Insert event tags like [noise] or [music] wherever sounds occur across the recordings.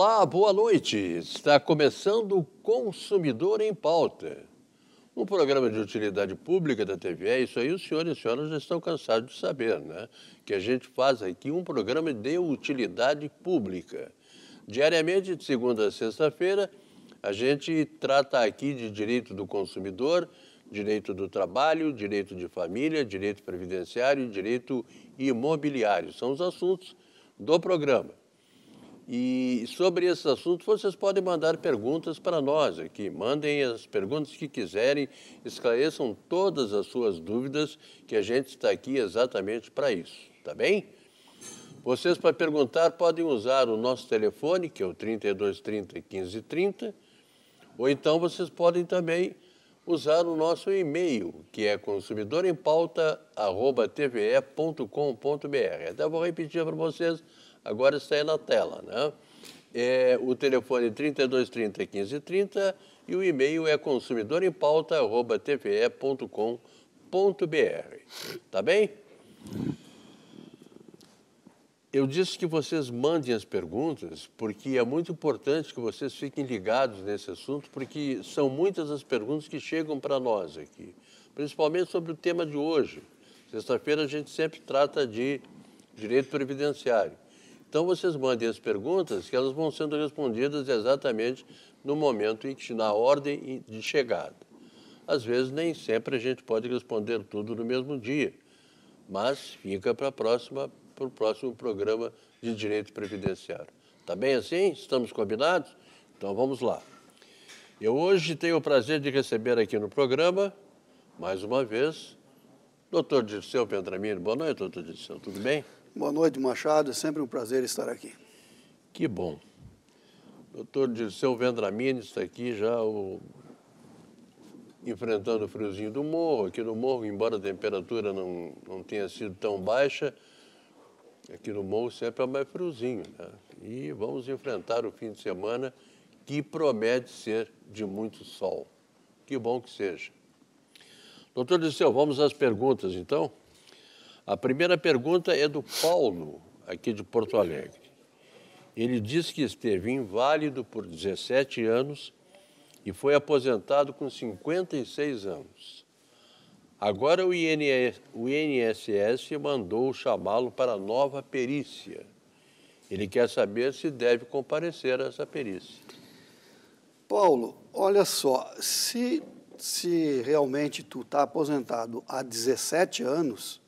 Olá, boa noite. Está começando o Consumidor em Pauta. Um programa de utilidade pública da TV, é isso aí os senhores e senhoras já estão cansados de saber, né? Que a gente faz aqui um programa de utilidade pública. Diariamente, de segunda a sexta-feira, a gente trata aqui de direito do consumidor, direito do trabalho, direito de família, direito previdenciário, direito imobiliário. São os assuntos do programa. E sobre esses assuntos, vocês podem mandar perguntas para nós aqui. Mandem as perguntas que quiserem, esclareçam todas as suas dúvidas, que a gente está aqui exatamente para isso, tá bem? Vocês, para perguntar, podem usar o nosso telefone, que é o 3230 1530, ou então vocês podem também usar o nosso e-mail, que é consumidorempauta.tve.com.br. Até vou repetir para vocês Agora está aí é na tela, né? É, o telefone é 3230 1530 e o e-mail é consumidorempauta.tve.com.br. Tá bem? Eu disse que vocês mandem as perguntas, porque é muito importante que vocês fiquem ligados nesse assunto, porque são muitas as perguntas que chegam para nós aqui, principalmente sobre o tema de hoje. Sexta-feira a gente sempre trata de direito previdenciário. Então, vocês mandem as perguntas que elas vão sendo respondidas exatamente no momento em que, na ordem de chegada. Às vezes, nem sempre a gente pode responder tudo no mesmo dia, mas fica para próxima para o próximo programa de direito previdenciário. Está bem assim? Estamos combinados? Então vamos lá. Eu hoje tenho o prazer de receber aqui no programa, mais uma vez, Dr. Dirceu Vendramini. Boa noite, doutor Dirceu. Tudo bem? Boa noite, Machado. É sempre um prazer estar aqui. Que bom. Doutor Dirceu Vendramini está aqui já o... enfrentando o friozinho do morro. Aqui no morro, embora a temperatura não, não tenha sido tão baixa, aqui no morro sempre é mais friozinho. Né? E vamos enfrentar o fim de semana que promete ser de muito sol. Que bom que seja. Doutor Dirceu, vamos às perguntas então? A primeira pergunta é do Paulo, aqui de Porto Alegre. Ele diz que esteve inválido por 17 anos e foi aposentado com 56 anos. Agora o INSS mandou chamá-lo para nova perícia. Ele quer saber se deve comparecer a essa perícia. Paulo, olha só, se, se realmente tu está aposentado há 17 anos,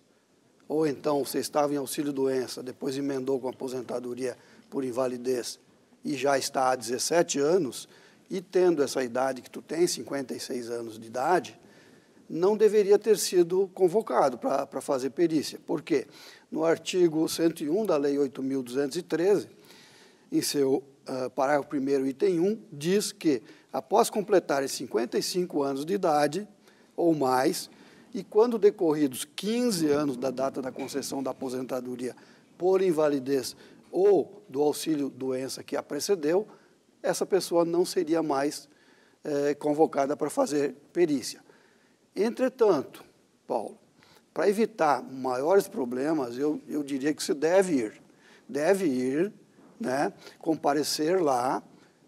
ou então você estava em auxílio-doença, depois emendou com aposentadoria por invalidez e já está há 17 anos, e tendo essa idade que tu tem, 56 anos de idade, não deveria ter sido convocado para fazer perícia. Por quê? No artigo 101 da Lei 8.213, em seu uh, parágrafo 1 item 1, diz que, após completarem 55 anos de idade ou mais, e quando decorridos 15 anos da data da concessão da aposentadoria por invalidez ou do auxílio doença que a precedeu, essa pessoa não seria mais é, convocada para fazer perícia. Entretanto, Paulo, para evitar maiores problemas, eu, eu diria que se deve ir. Deve ir, né, comparecer lá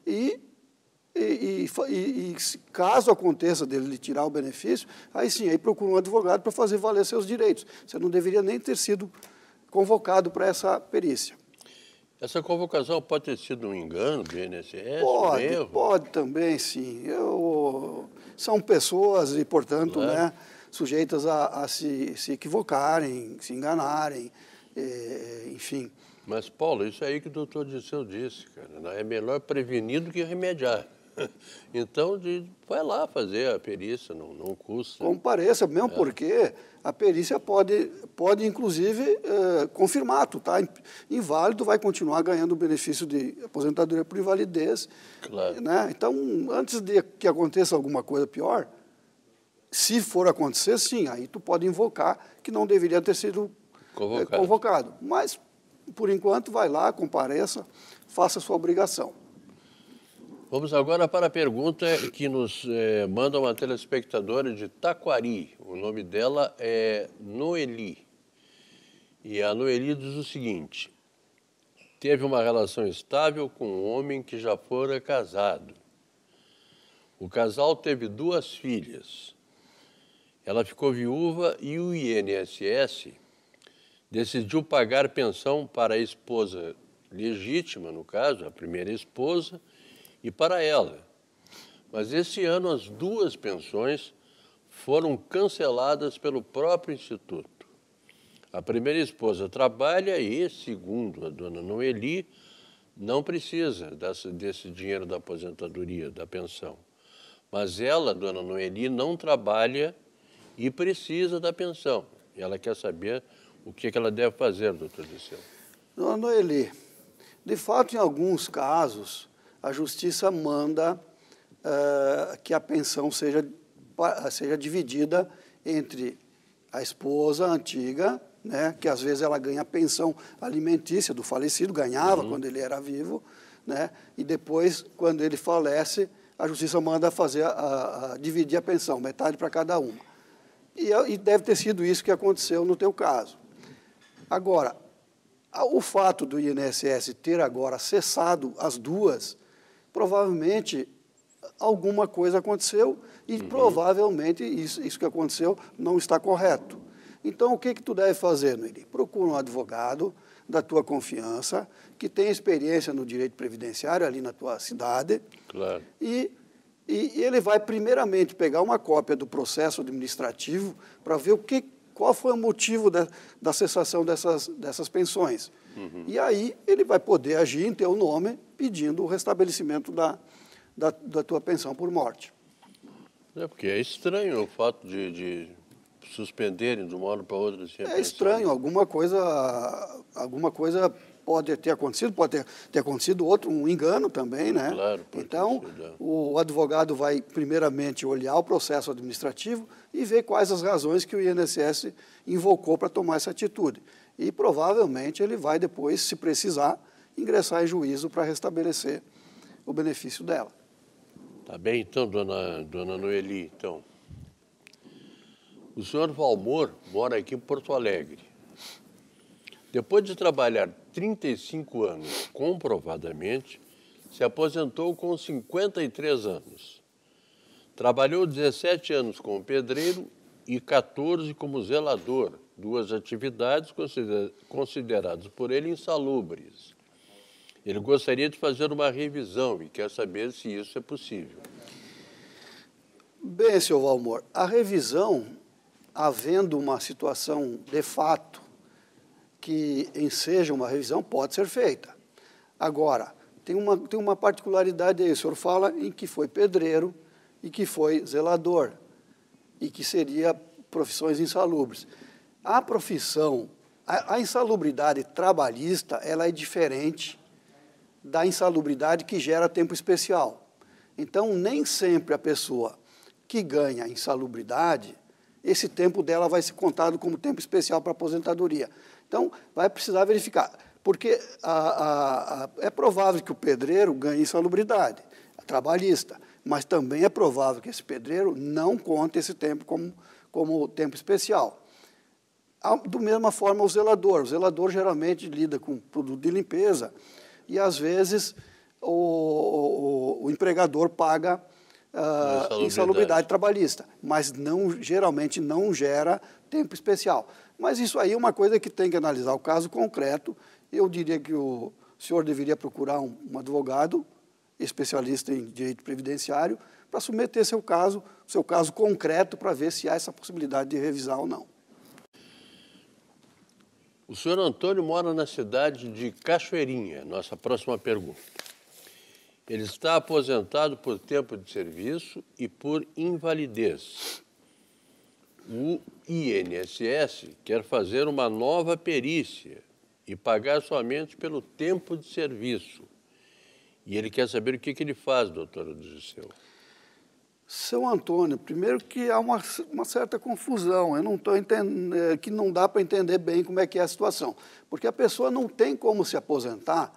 e e, e, e, caso aconteça dele tirar o benefício, aí sim, aí procura um advogado para fazer valer seus direitos. Você não deveria nem ter sido convocado para essa perícia. Essa convocação pode ter sido um engano do INSS? Pode, mesmo? pode também, sim. Eu, são pessoas e, portanto, né, sujeitas a, a se, se, equivocarem, se enganarem, é, enfim. Mas, Paulo, isso aí que o doutor Disseu disse, cara, né, é melhor prevenir do que remediar. [laughs] Então, de, vai lá fazer a perícia, não, não custa. Compareça, mesmo é. porque a perícia pode, pode inclusive, é, confirmar, tu está inválido, vai continuar ganhando o benefício de aposentadoria por invalidez. Claro. Né? Então, antes de que aconteça alguma coisa pior, se for acontecer, sim, aí tu pode invocar que não deveria ter sido é, convocado. É, convocado. Mas, por enquanto, vai lá, compareça, faça a sua obrigação. Vamos agora para a pergunta que nos eh, manda uma telespectadora de Taquari. O nome dela é Noeli. E a Noeli diz o seguinte: teve uma relação estável com um homem que já fora casado. O casal teve duas filhas. Ela ficou viúva e o INSS decidiu pagar pensão para a esposa legítima, no caso, a primeira esposa e para ela. Mas esse ano as duas pensões foram canceladas pelo próprio Instituto. A primeira esposa trabalha e, segundo a dona Noeli, não precisa desse, desse dinheiro da aposentadoria, da pensão. Mas ela, dona Noeli, não trabalha e precisa da pensão. Ela quer saber o que, que ela deve fazer, doutor Liceu. Dona Noeli, de fato, em alguns casos, a justiça manda uh, que a pensão seja, seja dividida entre a esposa antiga, né, que às vezes ela ganha pensão alimentícia do falecido, ganhava uhum. quando ele era vivo, né, e depois, quando ele falece, a justiça manda fazer a, a, a dividir a pensão, metade para cada uma. E, é, e deve ter sido isso que aconteceu no teu caso. Agora, o fato do INSS ter agora cessado as duas provavelmente alguma coisa aconteceu e uhum. provavelmente isso, isso, que aconteceu não está correto. Então, o que, que tu deve fazer, Noeli? Procura um advogado da tua confiança, que tem experiência no direito previdenciário ali na tua cidade. Claro. E, e ele vai, primeiramente, pegar uma cópia do processo administrativo para ver o que, qual foi o motivo da, da cessação dessas, dessas pensões. Uhum. E aí ele vai poder agir em teu nome pedindo o restabelecimento da, da, da tua pensão por morte. É porque é estranho o fato de, de suspenderem de uma hora para outra. Assim, é pensão. estranho, né? alguma coisa, alguma coisa pode ter acontecido, pode ter, ter acontecido outro, um engano também, né? Claro. Então, é. o advogado vai, primeiramente, olhar o processo administrativo e ver quais as razões que o INSS invocou para tomar essa atitude. E, provavelmente, ele vai depois, se precisar, ingressar em juízo para restabelecer o benefício dela. Tá bem, então, dona, dona Noeli, então. O senhor Valmor mora aqui em Porto Alegre. Depois de trabalhar 35 anos comprovadamente, se aposentou com 53 anos. Trabalhou 17 anos como pedreiro e 14 como zelador, duas atividades consideradas por ele insalubres. Ele gostaria de fazer uma revisão e quer saber se isso é possível. Bem, senhor Valmor, a revisão, havendo uma situação de fato que enseja uma revisão pode ser feita. Agora, tem uma, tem uma particularidade aí. O senhor fala em que foi pedreiro e que foi zelador, e que seria profissões insalubres. A profissão, a, a insalubridade trabalhista, ela é diferente da insalubridade que gera tempo especial. Então, nem sempre a pessoa que ganha insalubridade, esse tempo dela vai ser contado como tempo especial para aposentadoria. Então, vai precisar verificar, porque a, a, a, é provável que o pedreiro ganhe insalubridade é trabalhista, mas também é provável que esse pedreiro não conte esse tempo como, como tempo especial. Do mesma forma, o zelador. O zelador geralmente lida com produto de limpeza e, às vezes, o, o, o empregador paga ah, insalubridade. insalubridade trabalhista, mas não geralmente não gera tempo especial. Mas isso aí é uma coisa que tem que analisar o caso concreto. Eu diria que o senhor deveria procurar um, um advogado especialista em direito previdenciário para submeter seu caso, seu caso concreto, para ver se há essa possibilidade de revisar ou não. O senhor Antônio mora na cidade de Cachoeirinha, nossa próxima pergunta. Ele está aposentado por tempo de serviço e por invalidez. O INSS quer fazer uma nova perícia e pagar somente pelo tempo de serviço. E ele quer saber o que, que ele faz, doutora do Seu Antônio, primeiro que há uma, uma certa confusão, eu não estou entendendo, eh, que não dá para entender bem como é que é a situação, porque a pessoa não tem como se aposentar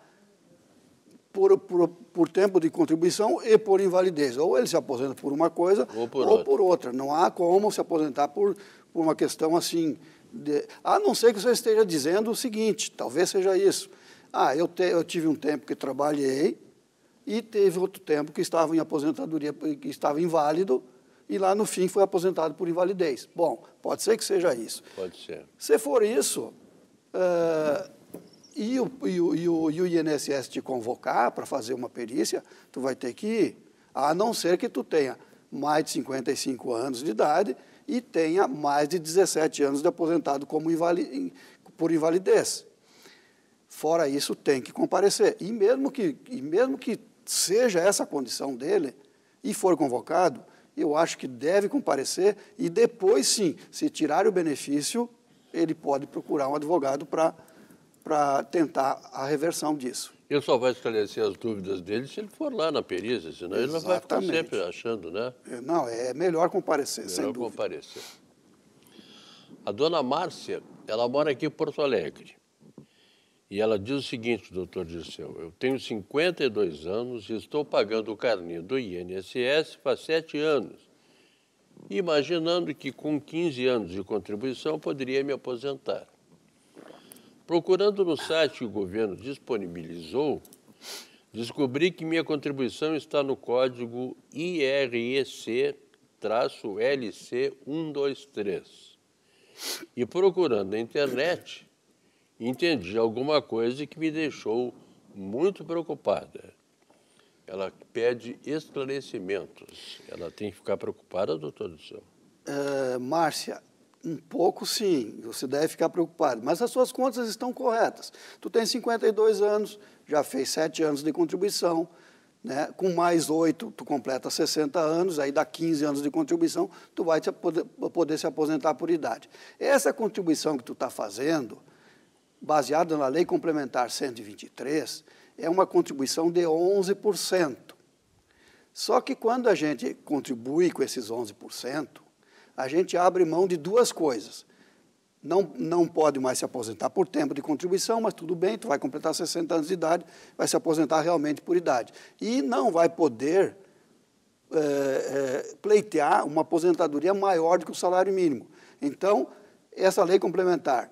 por, por, por tempo de contribuição e por invalidez. Ou ele se aposenta por uma coisa ou por, ou outra. por outra. Não há como se aposentar por, por uma questão assim. De, a não ser que você esteja dizendo o seguinte, talvez seja isso. Ah, eu, te, eu tive um tempo que trabalhei e teve outro tempo que estava em aposentadoria, que estava inválido, e lá no fim foi aposentado por invalidez. Bom, pode ser que seja isso. Pode ser. Se for isso, uh, e, o, e, o, e, o, e o INSS te convocar para fazer uma perícia, tu vai ter que ir, a não ser que tu tenha mais de 55 anos de idade e tenha mais de 17 anos de aposentado como invali por invalidez. Fora isso, tem que comparecer. E mesmo que, e mesmo que seja essa a condição dele e for convocado, eu acho que deve comparecer e depois sim, se tirar o benefício, ele pode procurar um advogado para tentar a reversão disso. Ele só vai esclarecer as dúvidas dele se ele for lá na perícia, senão Exatamente. ele vai ficar sempre achando, né? É, não, é melhor comparecer, melhor sem dúvida. comparecer. A dona Márcia, ela mora aqui em Porto Alegre. E ela diz o seguinte, doutor Dirceu, eu tenho 52 anos e estou pagando o carninho do INSS faz sete anos, imaginando que com 15 anos de contribuição poderia me aposentar. Procurando no site que o governo disponibilizou, descobri que minha contribuição está no código IREC-LC123. E procurando na internet, entendi alguma coisa que me deixou muito preocupada. Ela pede esclarecimentos. Ela tem que ficar preocupada, doutor do céu. Uh, Márcia, um pouco sim, você deve ficar preocupado, mas as suas contas estão corretas. Tu tem 52 anos, já fez 7 anos de contribuição, né? com mais 8, tu completa 60 anos, aí dá 15 anos de contribuição, tu vai te poder, poder se aposentar por idade. Essa contribuição que tu está fazendo, baseada na Lei Complementar 123, é uma contribuição de 11%. Só que quando a gente contribui com esses 11%, a gente abre mão de duas coisas. Não, não pode mais se aposentar por tempo de contribuição, mas tudo bem, tu vai completar 60 anos de idade, vai se aposentar realmente por idade. E não vai poder é, é, pleitear uma aposentadoria maior do que o salário mínimo. Então, essa lei complementar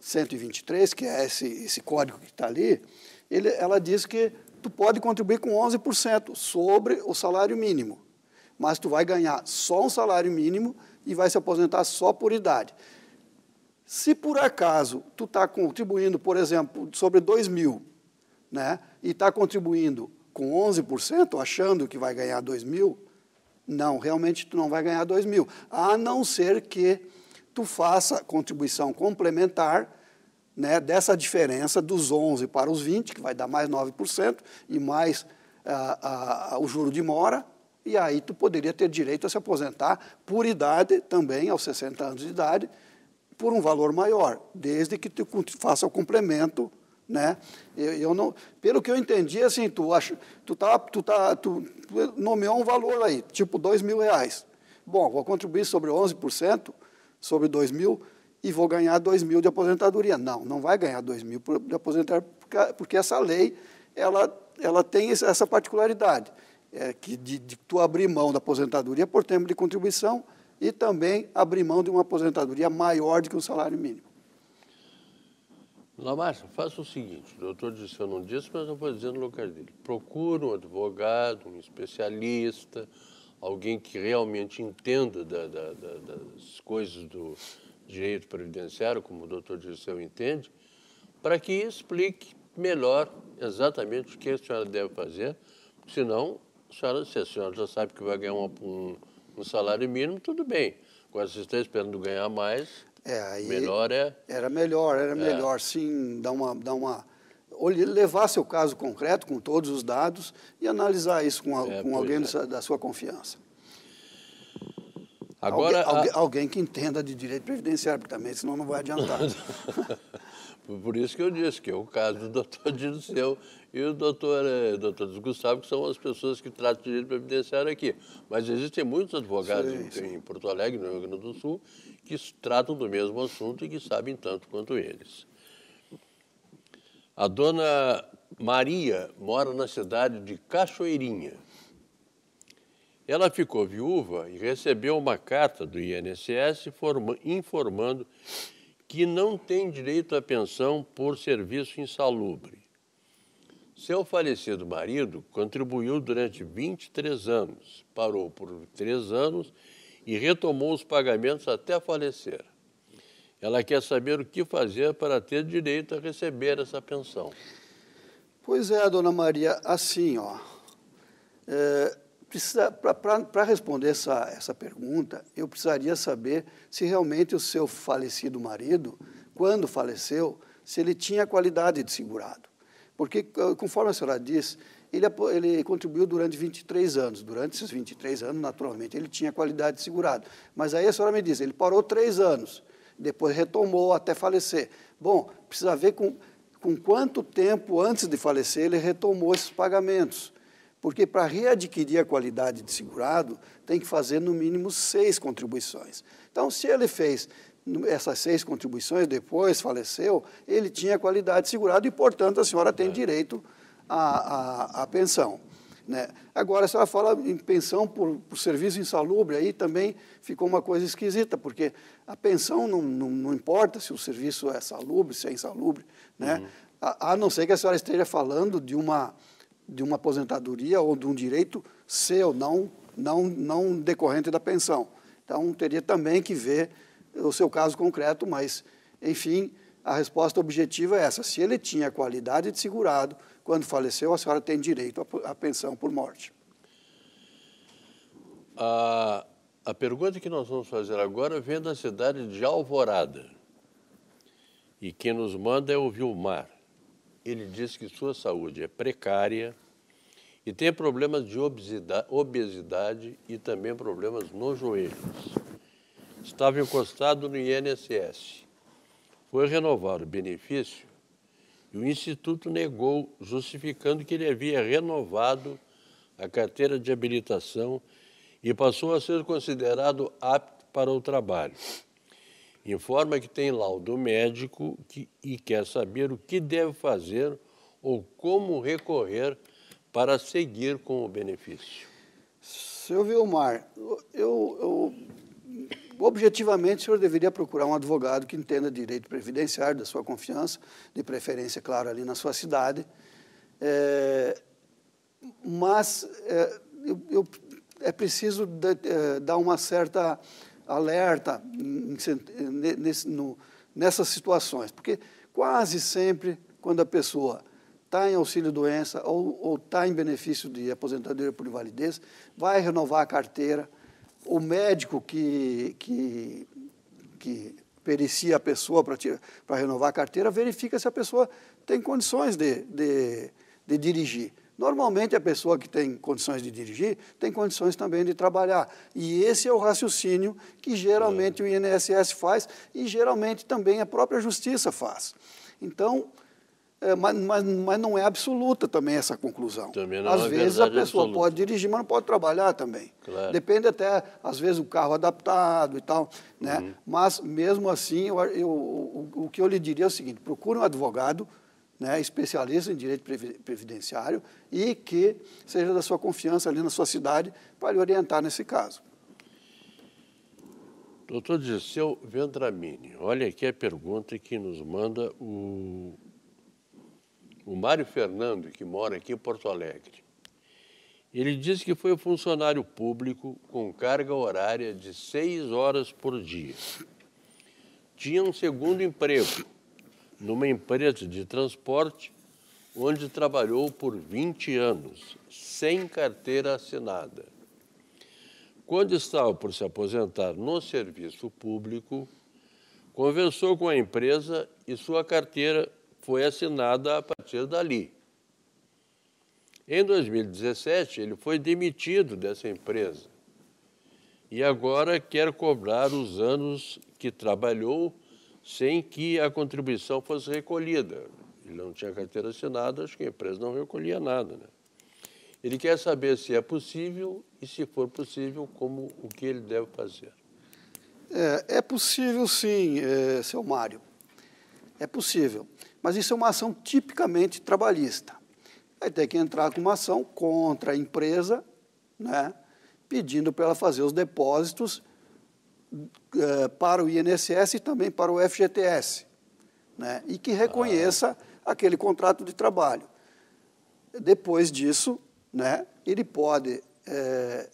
123, que é esse, esse código que está ali, ele, ela diz que tu pode contribuir com 11% sobre o salário mínimo, mas tu vai ganhar só um salário mínimo e vai se aposentar só por idade. Se por acaso tu está contribuindo, por exemplo, sobre 2 mil, né, e está contribuindo com 11%, achando que vai ganhar 2 mil, não, realmente tu não vai ganhar 2 mil, a não ser que tu faça contribuição complementar né, dessa diferença dos 11 para os 20, que vai dar mais 9%, e mais ah, ah, o juro de mora, e aí tu poderia ter direito a se aposentar por idade também, aos 60 anos de idade, por um valor maior, desde que tu faça o complemento, né? Eu, eu não, pelo que eu entendi, assim, tu acha, tu tá, tu tá, tu nomeou um valor aí, tipo dois mil reais. Bom, vou contribuir sobre 11%, sobre dois mil e vou ganhar dois mil de aposentadoria. Não, não vai ganhar dois mil de aposentar porque essa lei ela ela tem essa particularidade é, que de, de tu abrir mão da aposentadoria por tempo de contribuição e também abrir mão de uma aposentadoria maior do que o um salário mínimo. Lamarcio, faça o seguinte, o doutor disse eu não disse, mas eu vou dizer no lugar dele. procure um advogado, um especialista, alguém que realmente entenda da, da, da, das coisas do direito previdenciário, como o doutor Dirceu entende, para que explique melhor exatamente o que a senhora deve fazer, senão senhora, se a senhora já sabe que vai ganhar uma, um, um, salário mínimo, tudo bem. Agora, se está esperando ganhar mais, é, melhor é. Era melhor, era é. melhor, sim, dar uma. Dar uma levar seu caso concreto com todos os dados e analisar isso com, a, é, com alguém é. da sua confiança. Agora, alguém, a... alguém, que entenda de direito previdenciário, porque também senão não vai adiantar. [laughs] Por isso que eu disse que é o caso do [laughs] doutor Dirceu e o doutor, é, doutor Gustavo, que são as pessoas que tratam de direito previdenciário aqui. Mas existem muitos advogados sim, sim. Em, em Porto Alegre, no Rio Grande do Sul, que tratam do mesmo assunto e que sabem tanto quanto eles. A dona Maria mora na cidade de Cachoeirinha. Ela ficou viúva e recebeu uma carta do INSS informando que não tem direito à pensão por serviço insalubre. Seu falecido marido contribuiu durante 23 anos, parou por três anos e retomou os pagamentos até falecer. Ela quer saber o que fazer para ter direito a receber essa pensão. Pois é, dona Maria, assim, ó. É, para responder essa, essa pergunta, eu precisaria saber se realmente o seu falecido marido, quando faleceu, se ele tinha qualidade de segurado. Porque, conforme a senhora diz, ele, ele, contribuiu durante 23 anos. Durante esses 23 anos, naturalmente, ele tinha qualidade de segurado. Mas aí a senhora me diz, ele parou três anos, depois retomou até falecer. Bom, precisa ver com, com quanto tempo antes de falecer ele retomou esses pagamentos. Porque para readquirir a qualidade de segurado, tem que fazer no mínimo seis contribuições. Então, se ele fez essas seis contribuições, depois faleceu, ele tinha qualidade de segurado e, portanto, a senhora tem é. direito à, à, à pensão. Né? Agora, a senhora fala em pensão por, por, serviço insalubre, aí também ficou uma coisa esquisita, porque a pensão não, não, não importa se o serviço é salubre, se é insalubre, né? Uhum. A, a, não ser que a senhora esteja falando de uma de uma aposentadoria ou de um direito seu, não, não, não decorrente da pensão. Então, teria também que ver o seu caso concreto, mas, enfim, a resposta objetiva é essa. Se ele tinha qualidade de segurado, quando faleceu, a senhora tem direito à pensão por morte. A, a pergunta que nós vamos fazer agora vem da cidade de Alvorada. E quem nos manda é o Vilmar ele diz que sua saúde é precária e tem problemas de obesidade e também problemas nos joelhos. Estava encostado no INSS. Foi renovar o benefício e o Instituto negou, justificando que ele havia renovado a carteira de habilitação e passou a ser considerado apto para o trabalho. Informa que tem laudo médico que, e quer saber o que deve fazer ou como recorrer para seguir com o benefício. Seu Vilmar, eu, eu objetivamente o senhor deveria procurar um advogado que entenda direito previdenciário da sua confiança, de preferência, claro, ali na sua cidade. É, mas é, eu, eu, é preciso de, é, dar uma certa alerta nesse, no, nessas situações. Porque quase sempre, quando a pessoa está em auxílio-doença ou está em benefício de aposentadoria por invalidez, vai renovar a carteira. O médico que, que, que pericia a pessoa para renovar a carteira verifica se a pessoa tem condições de, de, de dirigir. Normalmente, a pessoa que tem condições de dirigir tem condições também de trabalhar. E esse é o raciocínio que geralmente é. o INSS faz e geralmente também a própria Justiça faz. Então, é, mas, mas, mas, não é absoluta também essa conclusão. Também é às é vezes a pessoa absoluta. pode dirigir, mas não pode trabalhar também. Claro. Depende até, às vezes, o carro adaptado e tal. Né? Uhum. Mas, mesmo assim, eu, eu, o, o que eu lhe diria é o seguinte, procure um advogado, né, especialista em direito previdenciário e que seja da sua confiança ali na sua cidade para lhe orientar nesse caso. Doutor Dirceu Vendramini, olha aqui a pergunta que nos manda o, o Mário Fernando, que mora aqui em Porto Alegre. Ele diz que foi funcionário público com carga horária de seis horas por dia. Tinha um segundo emprego numa empresa de transporte onde trabalhou por 20 anos, sem carteira assinada. Quando estava por se aposentar no serviço público, conversou com a empresa e sua carteira foi assinada a partir dali. Em 2017, ele foi demitido dessa empresa e agora quer cobrar os anos que trabalhou sem que a contribuição fosse recolhida. Ele não tinha carteira assinada, acho que a empresa não recolhia nada. Né? Ele quer saber se é possível e, se for possível, como o que ele deve fazer. É, é possível, sim, é, seu Mário. É possível. Mas isso é uma ação tipicamente trabalhista. Vai ter que entrar com uma ação contra a empresa, né, pedindo para ela fazer os depósitos eh, para o INSS e também para o FGTS, né? e que reconheça ah. aquele contrato de trabalho. Depois disso, né, ele pode é,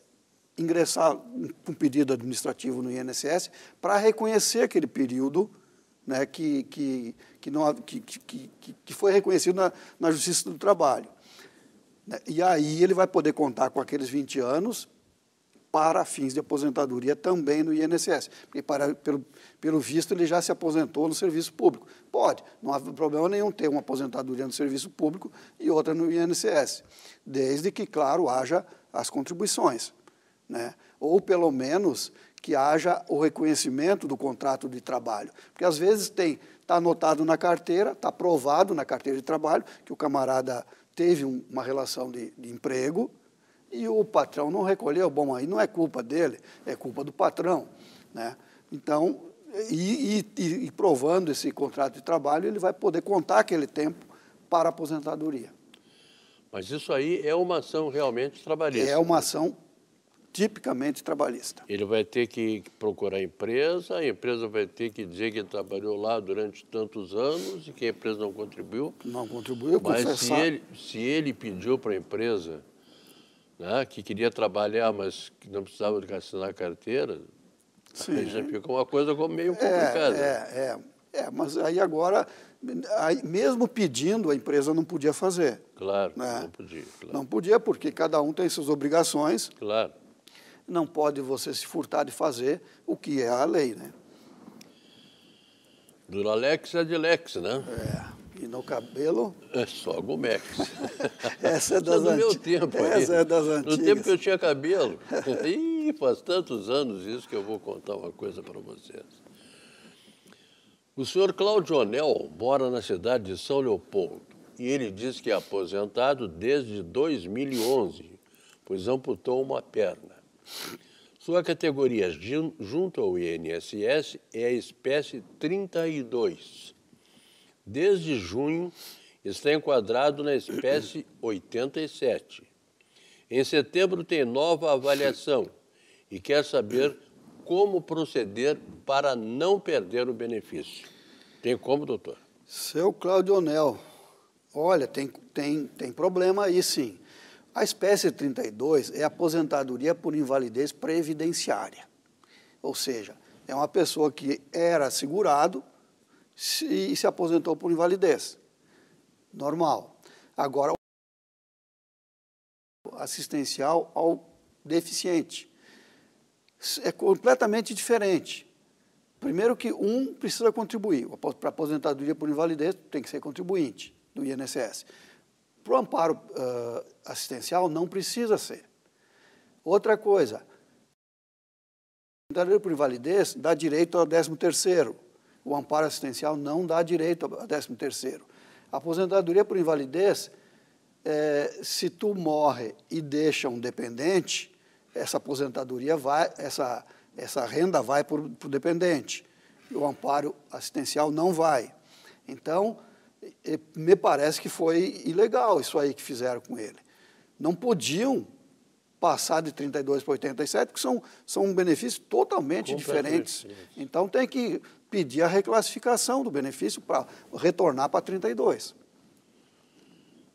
ingressar um pedido administrativo no INSS para reconhecer aquele período né, que, que, que, não, que, que, que foi reconhecido na, na Justiça do Trabalho. Né? E aí ele vai poder contar com aqueles 20 anos para fins de aposentadoria também no INSS, porque para, pelo, pelo visto ele já se aposentou no serviço público. Pode, não há problema nenhum ter uma aposentadoria no serviço público e outra no INSS, desde que, claro, haja as contribuições, né? ou pelo menos que haja o reconhecimento do contrato de trabalho, porque às vezes tem, está anotado na carteira, está provado na carteira de trabalho que o camarada teve um, uma relação de, de emprego, e o patrão não recolheu, bom, aí não é culpa dele, é culpa do patrão. Né? Então, e, e, e provando esse contrato de trabalho, ele vai poder contar aquele tempo para a aposentadoria. Mas isso aí é uma ação realmente trabalhista. É uma ação tipicamente trabalhista. Ele vai ter que procurar a empresa, a empresa vai ter que dizer que trabalhou lá durante tantos anos e que a empresa não contribuiu. Não contribuiu, Mas confessar... se ele, se ele pediu para a empresa né, que queria trabalhar, mas que não precisava de assinar carteira, Sim. aí já fica uma coisa meio é, complicada. É, é, é, mas aí agora, aí, mesmo pedindo, a empresa não podia fazer. Claro, né? não podia. Claro. Não podia, porque cada um tem suas obrigações. Claro. Não pode você se furtar de fazer o que é a lei, né? do Duralex é de Lex, né? É. E no cabelo? É só gomex [laughs] é essa é das antigas. É do meu tempo. Essa aí. é das antigas. No tempo que eu tinha cabelo. [laughs] Ih, faz tantos anos isso que eu vou contar uma coisa para vocês. O senhor Onel mora na cidade de São Leopoldo e ele diz que é aposentado desde 2011, pois amputou uma perna. Sua categoria junto ao INSS é a espécie 32 desde junho, está enquadrado na espécie 87. Em setembro tem nova avaliação e quer saber como proceder para não perder o benefício. Tem como, doutor? Seu Cláudio Onel, olha, tem, tem, tem problema aí sim. A espécie 32 é aposentadoria por invalidez previdenciária. Ou seja, é uma pessoa que era segurado, e se aposentou por invalidez. Normal. Agora, assistencial ao deficiente. É completamente diferente. Primeiro que um precisa contribuir. Para aposentadoria por invalidez, tem que ser contribuinte do INSS. Para o amparo uh, assistencial, não precisa ser. Outra coisa, aposentadoria por invalidez dá direito ao 13º, o amparo assistencial não dá direito a 13 terceiro, A aposentadoria por invalidez, é, se tu morre e deixa um dependente, essa aposentadoria vai, essa, essa renda vai para o dependente. O amparo assistencial não vai. Então, me parece que foi ilegal isso aí que fizeram com ele. Não podiam passar de 32 para 87, que são, são benefícios totalmente diferentes. Então tem que pedir a reclassificação do benefício para retornar para 32.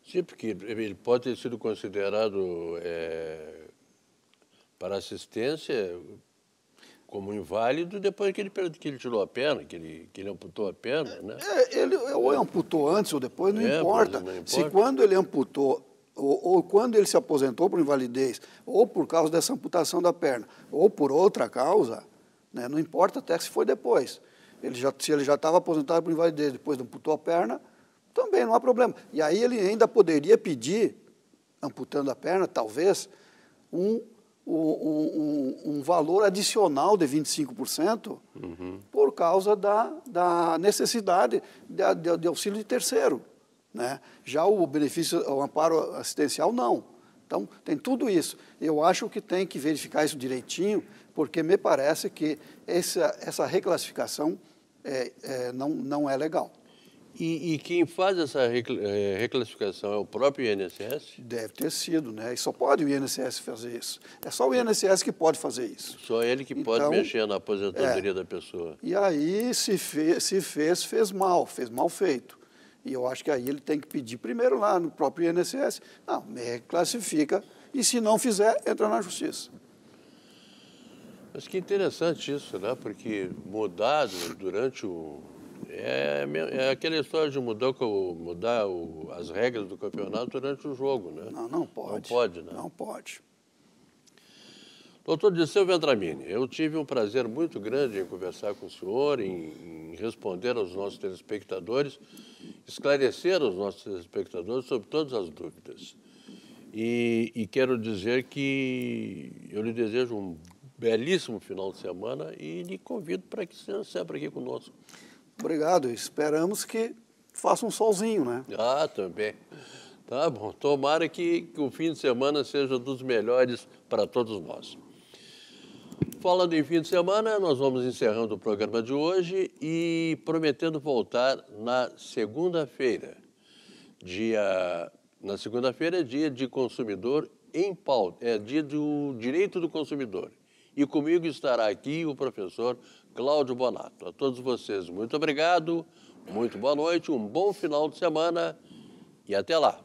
Sim, porque ele pode ter sido considerado é, para assistência como inválido depois que ele, que ele tirou a perna, que ele, que ele amputou a perna, é, né? É, ele ou ele é. amputou antes ou depois, não, é, importa. não importa. Se quando ele amputou ou, ou, quando ele se aposentou por invalidez, ou por causa dessa amputação da perna, ou por outra causa, né, não importa até se foi depois. Ele já, se ele já estava aposentado por invalidez, depois amputou a perna, também não há problema. E aí ele ainda poderia pedir, amputando a perna, talvez, um, um, um, um valor adicional de 25% uhum. por causa da, da necessidade de, de, de auxílio de terceiro. Né? Já o benefício, o amparo assistencial, não. Então, tem tudo isso. Eu acho que tem que verificar isso direitinho porque me parece que essa, essa reclassificação é, é, não, não é legal. E, e, quem faz essa é, reclassificação é o próprio INSS? Deve ter sido, né? E só pode o INSS fazer isso. É só o INSS que pode fazer isso. Só ele que então, pode mexer na aposentadoria é. da pessoa. E aí, se fez, se fez, fez mal, fez mal feito. E eu acho que aí ele tem que pedir primeiro lá no próprio INSS, não, me reclassifica, e se não fizer, entra na justiça. Mas que é interessante isso, né? Porque mudar durante o. É, é, é aquela história de mudar, mudar o, as regras do campeonato durante o jogo, né? Não, não pode. Não pode, né? Não pode. Doutor Disseu Vendramini, eu tive um prazer muito grande em conversar com o senhor, em, em, responder aos nossos telespectadores, esclarecer aos nossos telespectadores sobre todas as dúvidas. E, e quero dizer que eu lhe desejo um belíssimo final de semana e lhe convido para que seja sempre aqui conosco. Obrigado. Esperamos que faça um solzinho, né? Ah, também. Tá bom. Tomara que, que o fim de semana seja dos melhores para todos nós. Falando em fim de semana, nós vamos encerrando o programa de hoje e prometendo voltar na segunda-feira. Dia na segunda-feira é dia de consumidor em pauta, é dia do direito do consumidor. E comigo estará aqui o professor Cláudio Bonato. A todos vocês, muito obrigado, muito boa noite, um bom final de semana e até lá.